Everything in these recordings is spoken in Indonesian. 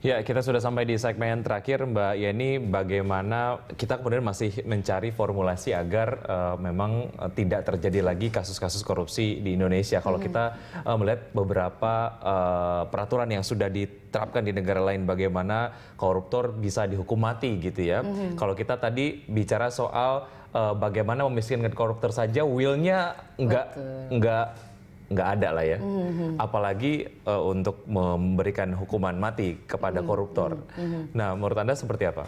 Ya, kita sudah sampai di segmen terakhir Mbak Yeni, bagaimana kita kemudian masih mencari formulasi agar uh, memang eh, tidak terjadi lagi kasus-kasus korupsi di Indonesia. Kalau hmm. kita uh, melihat beberapa uh, peraturan yang sudah diterapkan di negara lain, bagaimana koruptor bisa dihukum mati gitu ya. Hmm. Kalau kita tadi bicara soal uh, bagaimana memiskinkan koruptor saja, willnya nggak nggak nggak ada lah ya. Mm-hmm. Apalagi uh, untuk memberikan hukuman mati kepada mm-hmm. koruptor. Mm-hmm. Nah, menurut Anda seperti apa?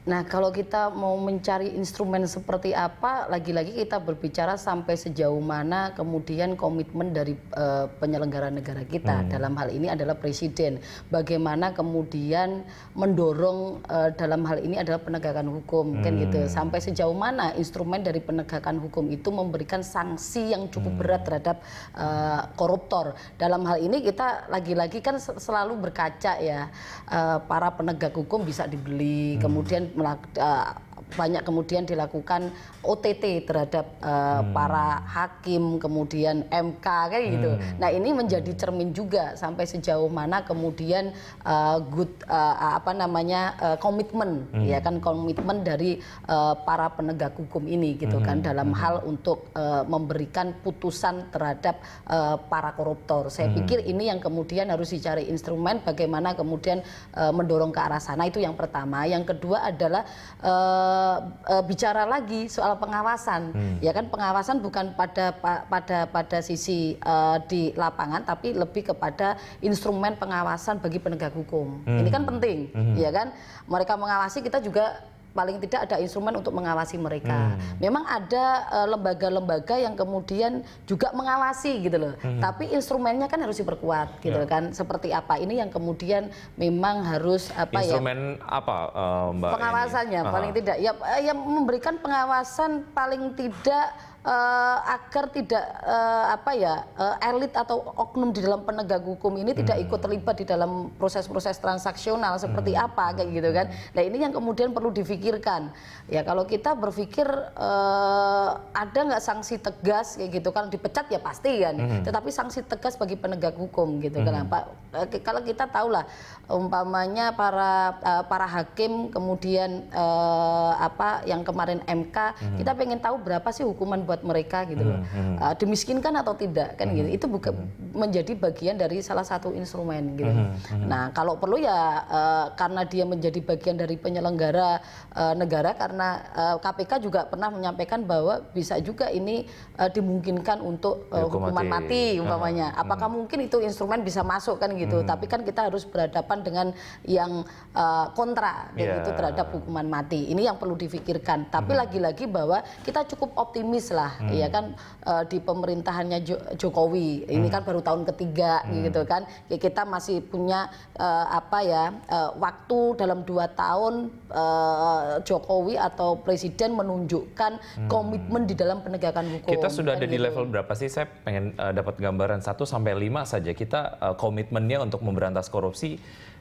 Nah, kalau kita mau mencari instrumen seperti apa, lagi-lagi kita berbicara sampai sejauh mana kemudian komitmen dari uh, penyelenggara negara kita. Hmm. Dalam hal ini adalah presiden. Bagaimana kemudian mendorong uh, dalam hal ini adalah penegakan hukum, hmm. kan gitu. Hmm. Sampai sejauh mana instrumen dari penegakan hukum itu memberikan sanksi yang cukup hmm. berat terhadap uh, koruptor. Dalam hal ini kita lagi-lagi kan selalu berkaca ya, uh, para penegak hukum bisa dibeli, hmm. kemudian melakukan eh, banyak kemudian dilakukan OTT terhadap uh, hmm. para hakim kemudian MK kayak gitu. Hmm. Nah ini menjadi cermin juga sampai sejauh mana kemudian uh, good uh, apa namanya uh, komitmen hmm. ya kan komitmen dari uh, para penegak hukum ini gitu kan, hmm. kan dalam hmm. hal untuk uh, memberikan putusan terhadap uh, para koruptor. Saya hmm. pikir ini yang kemudian harus dicari instrumen bagaimana kemudian uh, mendorong ke arah sana itu yang pertama. Yang kedua adalah uh, uh, uh, bicara lagi soal pengawasan, hmm. ya kan pengawasan bukan pada pada pada sisi uh, di lapangan, tapi lebih kepada instrumen pengawasan bagi penegak hukum. Hmm. Ini kan penting, hmm. ya kan? Mereka mengawasi kita juga paling tidak ada instrumen untuk mengawasi mereka. Hmm. Memang ada eh, lembaga-lembaga yang kemudian juga mengawasi gitu loh. Hmm. Tapi instrumennya kan harus diperkuat gitu ya. kan. Seperti apa ini yang kemudian memang harus apa Instrumen ya? Instrumen apa uh, Mbak? Pengawasannya ini? paling tidak ya eh, yang memberikan pengawasan paling tidak uh, agar tidak uh, apa ya uh, elit atau oknum di dalam penegak hukum ini hmm. tidak ikut terlibat di dalam proses-proses transaksional seperti hmm. apa kayak gitu kan. Hmm. Nah ini yang kemudian perlu difikirkan. Ya kalau kita berpikir uh, ada nggak sanksi tegas kayak gitu kan dipecat ya pasti kan. Hmm. Tetapi sanksi tegas bagi penegak hukum gitu. Kan. Hmm. Kenapa? Uh, kalau kita tahu lah umpamanya para uh, para hakim kemudian uh, apa yang kemarin MK hmm. kita pengen tahu berapa sih hukuman buat mereka gitu loh. Hmm, hmm. Uh, dimiskinkan atau tidak kan hmm, gitu. Itu buka, hmm. menjadi bagian dari salah satu instrumen gitu. Hmm, hmm. Nah, kalau perlu ya uh, karena dia menjadi bagian dari penyelenggara uh, negara karena uh, eh, KPK juga pernah menyampaikan bahwa bisa juga ini uh, dimungkinkan untuk uh, hukuman, mati, mati umpamanya. Hmm, Apakah hmm. mungkin itu instrumen bisa masuk kan gitu. Hmm. Tapi kan kita harus berhadapan dengan yang uh, kontra yeah. gitu terhadap hukuman mati. Ini yang perlu difikirkan. Tapi hmm. lagi-lagi hmm. bahwa kita cukup optimis lah lah hmm. ya kan uh, di pemerintahannya Jokowi ini hmm. kan baru tahun ketiga hmm. gitu kan ya, kita masih punya uh, apa ya uh, waktu dalam dua tahun uh, Jokowi atau presiden menunjukkan hmm. komitmen di dalam penegakan hukum kita sudah ada gitu. di level berapa sih saya pengen uh, dapat gambaran satu sampai lima saja kita uh, komitmennya untuk memberantas korupsi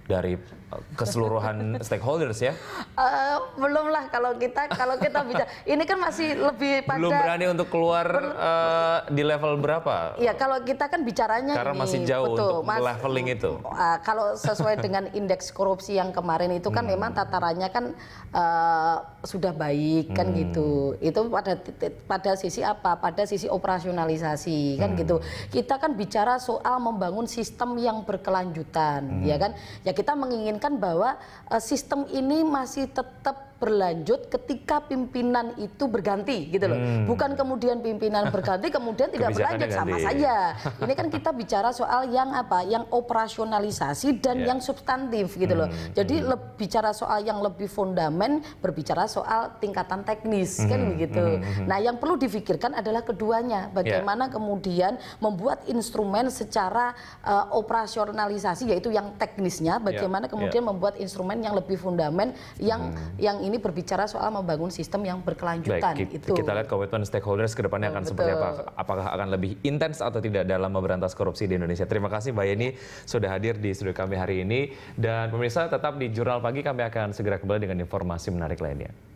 dari eh, keseluruhan stakeholders ya? Uh, lah kalau kita kalau kita bicara ini kan masih lebih pada belum berani untuk keluar uh, di level berapa? Ya kalau kita kan bicaranya karena ini, masih jauh betul, untuk mas, leveling itu. Uh, kalau sesuai dengan indeks korupsi yang kemarin itu kan hmm. memang tatarannya kan uh, sudah baik kan hmm. gitu. Itu pada pada sisi apa? Pada sisi operasionalisasi kan hmm. gitu. Kita kan bicara soal membangun sistem yang berkelanjutan ya hmm. ya kan? Ya kita menginginkan bahwa eh, sistem ini masih tetap berlanjut ketika pimpinan itu berganti gitu loh. Hmm. Bukan kemudian pimpinan berganti kemudian tidak berlanjut ganti. sama saja. Ini kan kita bicara soal yang apa? Yang operasionalisasi dan yeah. yang substantif gitu hmm. loh. Jadi hmm. Lebih, bicara soal yang lebih fondamen berbicara soal tingkatan teknis hmm. kan begitu. Hmm, hmm, hmm. Nah, yang perlu difikirkan adalah keduanya. Ya. Bagaimana yeah. kemudian membuat instrumen secara uh, operasionalisasi yaitu yang teknisnya ya, bagaimana yeah. kemudian yeah. membuat instrumen yang lebih fondamen yang hmm. yang ini berbicara soal membangun sistem yang berkelanjutan. Baik, itu. kita lihat komitmen stakeholders ke depannya akan Betul. seperti apa. Apakah akan lebih intens atau tidak dalam memberantas korupsi di Indonesia. Terima kasih Mbak Yeni sudah hadir di studio kami hari ini. Dan pemirsa tetap di Jurnal Pagi kami akan segera kembali dengan informasi menarik lainnya.